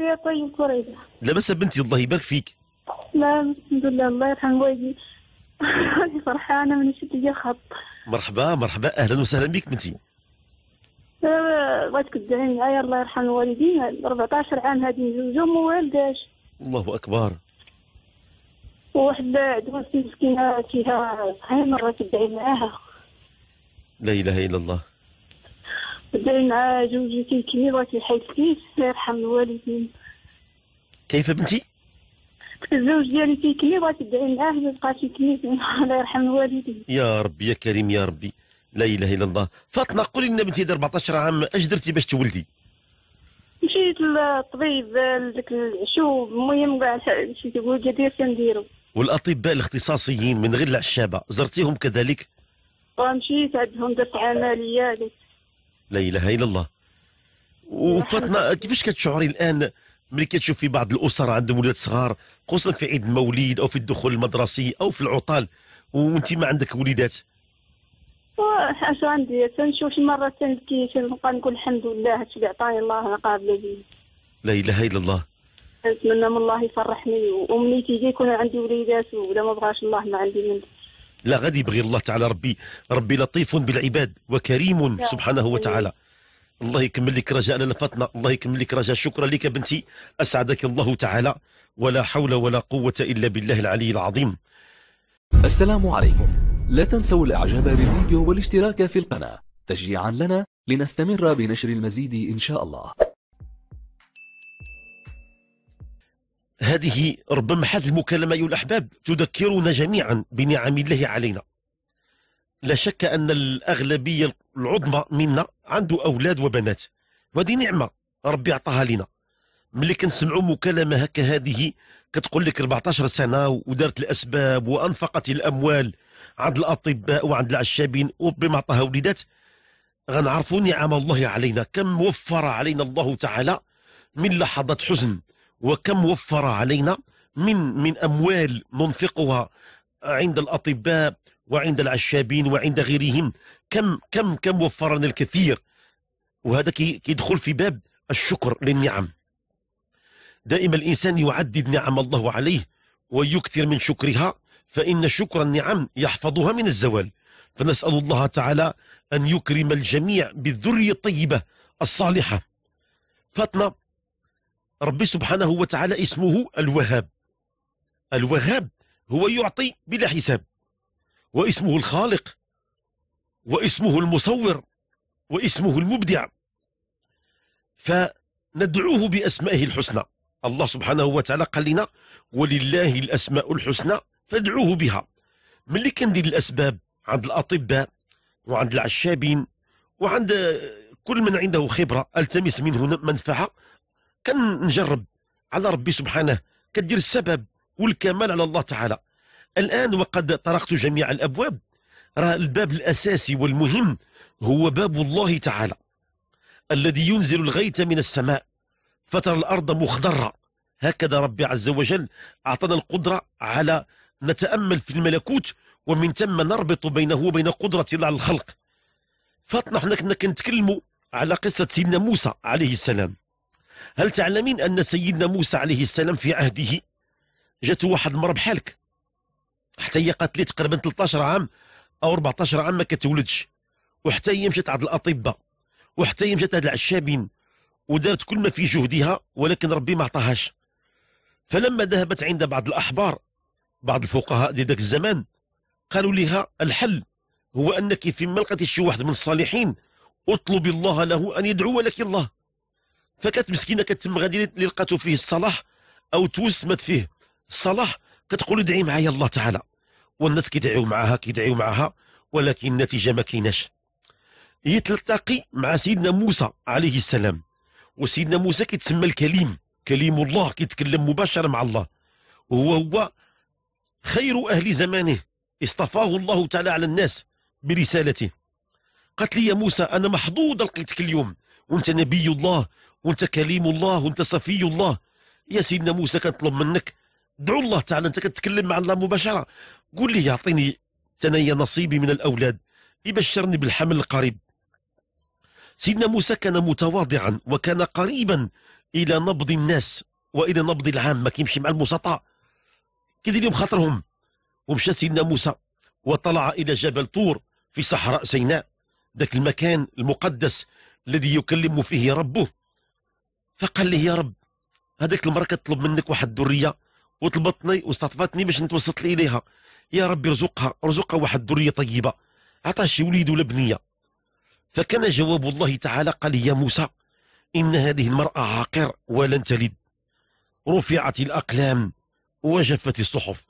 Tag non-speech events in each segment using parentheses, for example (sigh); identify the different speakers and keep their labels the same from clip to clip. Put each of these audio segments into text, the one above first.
Speaker 1: والدي طيب كريبة
Speaker 2: لبس بنتي الله يبارك فيك
Speaker 1: لا الحمد لله الله يرحم والدي (laughs) فرحانة من لي الخط
Speaker 2: مرحبا مرحبا أهلا وسهلا بك بنتي
Speaker 1: بغيتك تدعي معايا الله يرحم الوالدين 14 عام هذه زوج ام والداش
Speaker 2: الله أكبر
Speaker 1: وواحد دوزتي مسكينة فيها هاي مرة تدعي معاها
Speaker 2: لا إله إلا الله
Speaker 1: بدل مع جوجتي الكبير بغيت نحيد الله يرحم الوالدين كيف بنتي؟ الزوج ديالي كني بغات تدعي معاه يبقى كني الله يرحم الوالدين
Speaker 2: يا ربي يا كريم يا ربي لا اله الا الله فاطمه قولي لنا بنتي 14 عام اش درتي باش تولدي؟
Speaker 1: مشيت للطبيب ذاك العشوب المهم كاع مشيت يقول كدير دير
Speaker 2: والاطباء الاختصاصيين من غير العشابه زرتيهم كذلك؟
Speaker 1: آه، مشيت عندهم درت عمليه
Speaker 2: لا اله الا الله وفاطمه كيفاش كتشعري الان ملي كتشوفي بعض الاسر عندهم ولاد صغار خصوصا في عيد المولد او في الدخول المدرسي او في العطل وانت ما عندك وليدات
Speaker 1: اش عندي تنشوف شي مره تنبكي تنبقى نقول الحمد لله هادشي اللي عطاني الله قابله لي
Speaker 2: لا اله الا الله
Speaker 1: نتمنى من الله يفرحني وامنيتي يكون عندي وليدات ولا ما بغاش الله ما عندي منك
Speaker 2: لا غادي يبغي الله تعالى ربي ربي لطيف بالعباد وكريم سبحانه وتعالى الله يكمل لك رجاء لنا فاطمه الله يكمل لك رجاء شكرا لك بنتي أسعدك الله تعالى ولا حول ولا قوة إلا بالله العلي العظيم السلام عليكم
Speaker 1: لا تنسوا الإعجاب بالفيديو والاشتراك في القناة تشجيعا لنا لنستمر بنشر المزيد إن شاء الله
Speaker 2: هذه ربما هذه المكالمة أيها الأحباب تذكرنا جميعا بنعم الله علينا لا شك أن الأغلبية العظمى منا عنده أولاد وبنات وهذه نعمة ربي أعطاها لنا ملي كنسمعوا مكالمة هكا هذه كتقول لك 14 سنة ودارت الأسباب وأنفقت الأموال عند الأطباء وعند العشابين وبما عطاها وليدات غنعرفوا نعم الله علينا كم وفر علينا الله تعالى من لحظات حزن وكم وفر علينا من من اموال ننفقها عند الاطباء وعند العشابين وعند غيرهم كم كم كم وفر لنا الكثير وهذا كيدخل في باب الشكر للنعم دائما الانسان يعدد نعم الله عليه ويكثر من شكرها فان شكر النعم يحفظها من الزوال فنسال الله تعالى ان يكرم الجميع بالذريه الطيبه الصالحه فاطمه ربي سبحانه وتعالى اسمه الوهاب الوهاب هو يعطي بلا حساب واسمه الخالق واسمه المصور واسمه المبدع فندعوه بأسمائه الحسنى الله سبحانه وتعالى قال لنا ولله الأسماء الحسنى فادعوه بها ملي كندير الأسباب عند الأطباء وعند العشابين وعند كل من عنده خبرة التمس منه منفعة كنجرب على ربي سبحانه كدير السبب والكمال على الله تعالى الآن وقد طرقت جميع الأبواب راه الباب الأساسي والمهم هو باب الله تعالى الذي ينزل الغيث من السماء فترى الأرض مخضرة هكذا ربي عز وجل أعطانا القدرة على نتأمل في الملكوت ومن ثم نربط بينه وبين قدرة الله على الخلق فاطمه حنا كنا كنتكلموا على قصة سيدنا موسى عليه السلام هل تعلمين أن سيدنا موسى عليه السلام في عهده جاته واحد المرة بحالك حتى هي قالت لي تقريبا 13 عام أو 14 عام ما كتولدش وحتى هي مشات عند الأطباء وحتى هي مشات عند العشابين ودارت كل ما في جهدها ولكن ربي ما عطاهاش فلما ذهبت عند بعض الأحبار بعض الفقهاء ديال ذاك الزمان قالوا لها الحل هو أنك فيما لقيتي شي واحد من الصالحين اطلب الله له أن يدعو لك الله فكانت مسكينه كتم غادي اللي لقاتو فيه الصلاح او توسمت فيه الصلاح كتقول ادعي معايا الله تعالى والناس كيدعيو معاها كيدعيو معاها ولكن النتيجه ما كايناش هي تلتقي مع سيدنا موسى عليه السلام وسيدنا موسى كيتسمى الكليم كليم الله كيتكلم مباشره مع الله وهو هو خير اهل زمانه اصطفاه الله تعالى على الناس برسالته قالت لي يا موسى انا محظوظ لقيتك اليوم وانت نبي الله وانت كليم الله وانت صفي الله يا سيدنا موسى كنطلب منك دعو الله تعالى انت كتكلم مع الله مباشره قول لي يعطيني تنايا نصيبي من الاولاد يبشرني بالحمل القريب سيدنا موسى كان متواضعا وكان قريبا الى نبض الناس والى نبض العام ما كيمشي مع البسطاء كيدير لهم خاطرهم ومشى سيدنا موسى وطلع الى جبل طور في صحراء سيناء ذاك المكان المقدس الذي يكلم فيه ربه فقال لي يا رب هذيك المرة كتطلب منك واحد الدرية وطلبتني واستطفتني باش نتوسط لي إليها يا ربي ارزقها ارزقها واحد الدرية طيبة عطاه شي وليد ولا بنية فكان جواب الله تعالى قال يا موسى إن هذه المرأة عاقر ولن تلد رفعت الأقلام وجفت الصحف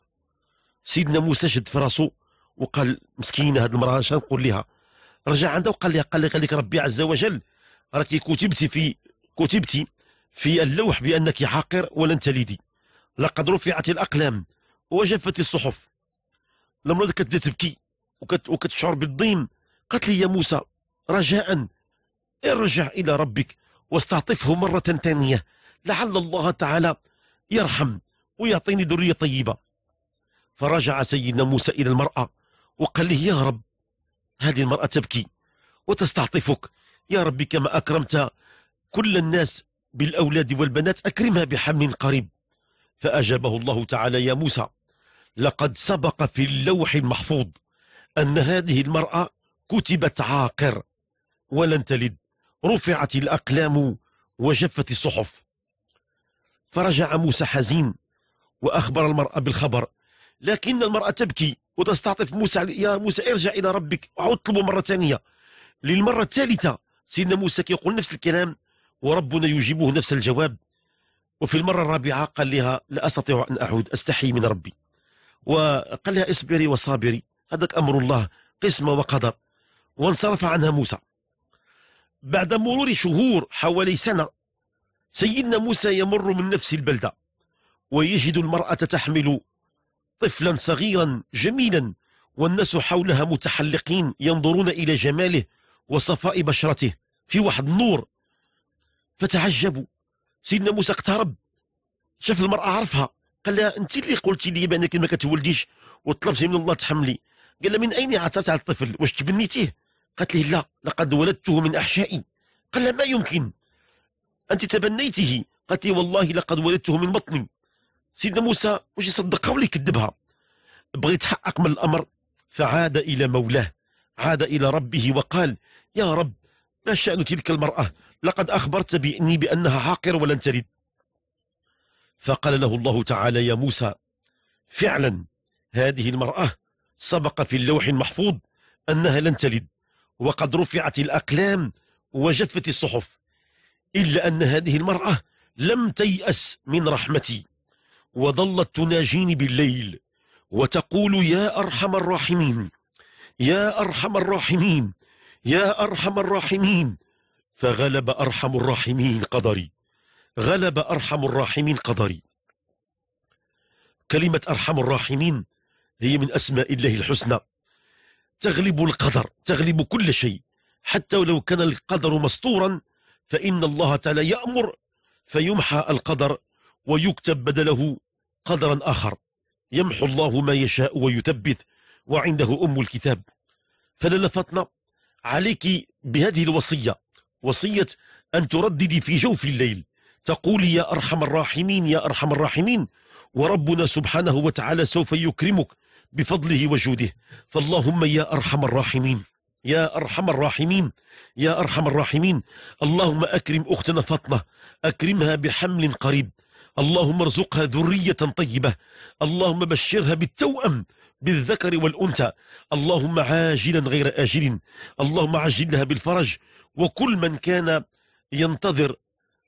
Speaker 2: سيدنا موسى شد في راسو وقال مسكينة هذه المرأة شنو نقول لها رجع عندها وقال لها قال لك ربي عز وجل راكي كتبتي في كتبتي في اللوح بأنك حاقر ولن تلدي لقد رفعت الأقلام وجفت الصحف لما كتبدا تبكي وكت وكتشعر بالضيم قالت لي يا موسى رجاء ارجع إلى ربك واستعطفه مرة ثانية لعل الله تعالى يرحم ويعطيني ذرية طيبة فرجع سيدنا موسى إلى المرأة وقال له يا رب هذه المرأة تبكي وتستعطفك يا ربي كما أكرمت كل الناس بالأولاد والبنات أكرمها بحمل قريب فأجابه الله تعالى يا موسى لقد سبق في اللوح المحفوظ أن هذه المرأة كتبت عاقر ولن تلد رفعت الأقلام وجفت الصحف فرجع موسى حزين وأخبر المرأة بالخبر لكن المرأة تبكي وتستعطف موسى يا موسى ارجع إلى ربك اطلبه مرة ثانية للمرة الثالثة سيدنا موسى كيقول نفس الكلام وربنا يجيبه نفس الجواب وفي المرة الرابعة قال لها لا أستطيع أن أعود أستحي من ربي وقال لها اصبري وصابري هذاك أمر الله قسمة وقدر وانصرف عنها موسى بعد مرور شهور حوالي سنة سيدنا موسى يمر من نفس البلدة ويجد المرأة تحمل طفلا صغيرا جميلا والناس حولها متحلقين ينظرون إلى جماله وصفاء بشرته في واحد النور فتعجبوا سيدنا موسى اقترب شاف المرأة عرفها قال لها أنت اللي قلتي لي بأنك ما كتولديش وطلبتي من الله تحملي قال لها من أين عثرت على الطفل واش تبنيتيه قالت له لا لقد ولدته من أحشائي قال لها ما يمكن أنت تبنيته قالت لي والله لقد ولدته من بطني سيدنا موسى واش يصدقها ولا يكذبها بغى يتحقق من الأمر فعاد إلى مولاه عاد إلى ربه وقال يا رب ما شأن تلك المرأة لقد أخبرت بإني بأنها حاقر ولن تلد فقال له الله تعالى يا موسى فعلا هذه المرأة سبق في اللوح المحفوظ أنها لن تلد وقد رفعت الأقلام وجفت الصحف إلا أن هذه المرأة لم تيأس من رحمتي وظلت تناجيني بالليل وتقول يا أرحم الراحمين يا أرحم الراحمين يا أرحم الراحمين فغلب أرحم الراحمين قدري غلب أرحم الراحمين قدري كلمة أرحم الراحمين هي من أسماء الله الحسنى تغلب القدر تغلب كل شيء حتى ولو كان القدر مسطورا فإن الله تعالى يأمر فيمحى القدر ويكتب بدله قدرا آخر يمحو الله ما يشاء ويثبت وعنده أم الكتاب فللفتنا عليك بهذه الوصية وصية أن ترددي في جوف الليل تقولي يا أرحم الراحمين يا أرحم الراحمين وربنا سبحانه وتعالى سوف يكرمك بفضله وجوده فاللهم يا أرحم الراحمين يا أرحم الراحمين يا أرحم الراحمين اللهم أكرم أختنا فاطمة أكرمها بحمل قريب اللهم ارزقها ذرية طيبة اللهم بشرها بالتوأم بالذكر والأنثى اللهم عاجلا غير آجل اللهم عجل لها بالفرج وكل من كان ينتظر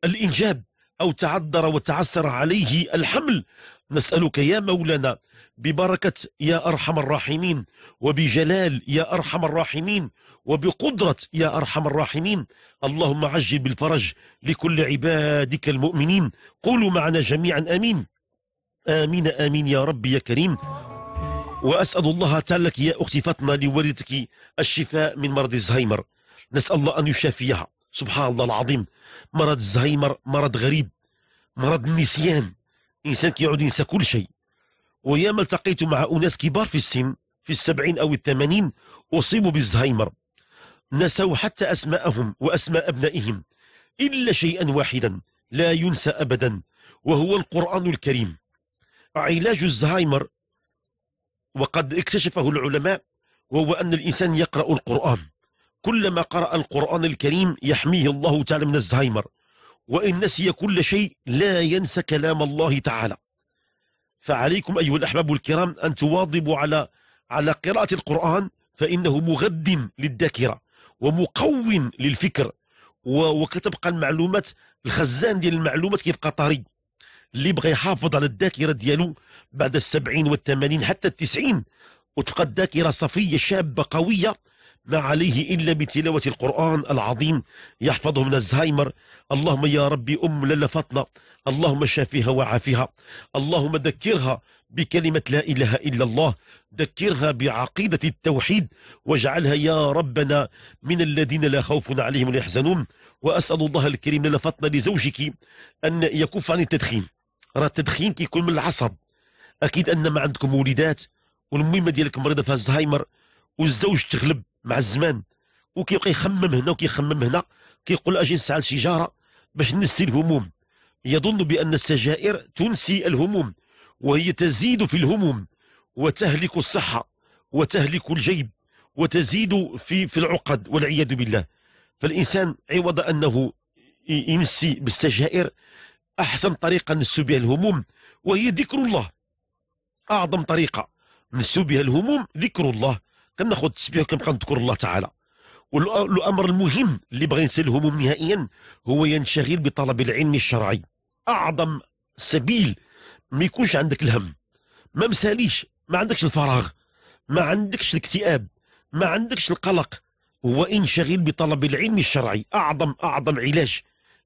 Speaker 2: الإنجاب أو تعذر وتعسر عليه الحمل نسألك يا مولانا ببركة يا أرحم الراحمين وبجلال يا أرحم الراحمين وبقدرة يا أرحم الراحمين اللهم عجل بالفرج لكل عبادك المؤمنين قولوا معنا جميعا آمين آمين آمين يا ربي يا كريم وأسأل الله تعالى لك يا أختي فاطمة لوالدتك الشفاء من مرض الزهايمر نسأل الله أن يشافيها سبحان الله العظيم مرض الزهايمر مرض غريب مرض النسيان إنسان كيعود ينسى كل شيء وياما التقيت مع أناس كبار في السن في السبعين أو الثمانين أصيبوا بالزهايمر نسوا حتى أسماءهم وأسماء أبنائهم إلا شيئا واحدا لا ينسى أبدا وهو القرآن الكريم علاج الزهايمر وقد اكتشفه العلماء وهو أن الإنسان يقرأ القرآن كلما قرأ القرآن الكريم يحميه الله تعالى من الزهايمر وإن نسي كل شيء لا ينسى كلام الله تعالى فعليكم أيها الأحباب الكرام أن تواظبوا على على قراءة القرآن فإنه مغد للذاكرة ومقوم للفكر وكتبقى المعلومات الخزان ديال المعلومات كيبقى طري اللي بغى يحافظ على الذاكره ديالو بعد السبعين والثمانين حتى التسعين وتلقى الذاكره صفيه شابه قويه ما عليه إلا بتلاوة القرآن العظيم يحفظه من الزهايمر اللهم يا ربي أم للا فاطمة اللهم شافيها وعافيها اللهم ذكرها بكلمة لا إله إلا الله ذكرها بعقيدة التوحيد واجعلها يا ربنا من الذين لا خوف عليهم ولا يحزنون وأسأل الله الكريم لاله فاطمة لزوجك أن يكف عن التدخين راه التدخين كيكون من العصب اكيد ان ما عندكم وليدات والميمه ديالك مريضه في الزهايمر والزوج تغلب مع الزمان وكيبقى يخمم هنا وكيخمم هنا كيقول اجي نسعى لشجاره باش ننسي الهموم يظن بان السجائر تنسي الهموم وهي تزيد في الهموم وتهلك الصحه وتهلك الجيب وتزيد في في العقد والعياذ بالله فالانسان عوض انه يمسي بالسجائر أحسن طريقة نسو بها الهموم وهي ذكر الله أعظم طريقة نسو بها الهموم ذكر الله كناخذ التسبيح وكنبقى نذكر الله تعالى والأمر المهم اللي بغى ينسى الهموم نهائيا هو ينشغل بطلب العلم الشرعي أعظم سبيل ما يكونش عندك الهم ما مساليش ما عندكش الفراغ ما عندكش الاكتئاب ما عندكش القلق هو انشغل بطلب العلم الشرعي أعظم أعظم علاج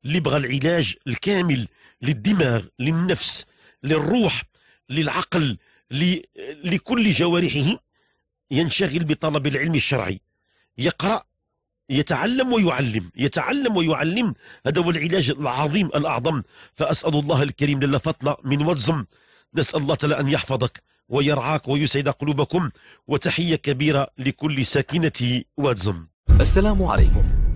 Speaker 2: اللي بغى العلاج الكامل للدماغ للنفس للروح للعقل لكل جوارحه ينشغل بطلب العلم الشرعي يقرأ يتعلم ويعلم يتعلم ويعلم هذا هو العلاج العظيم الأعظم فأسأل الله الكريم فطنة من وزم نسأل الله تعالى أن يحفظك ويرعاك ويسعد قلوبكم وتحية كبيرة لكل ساكنة واتزم السلام عليكم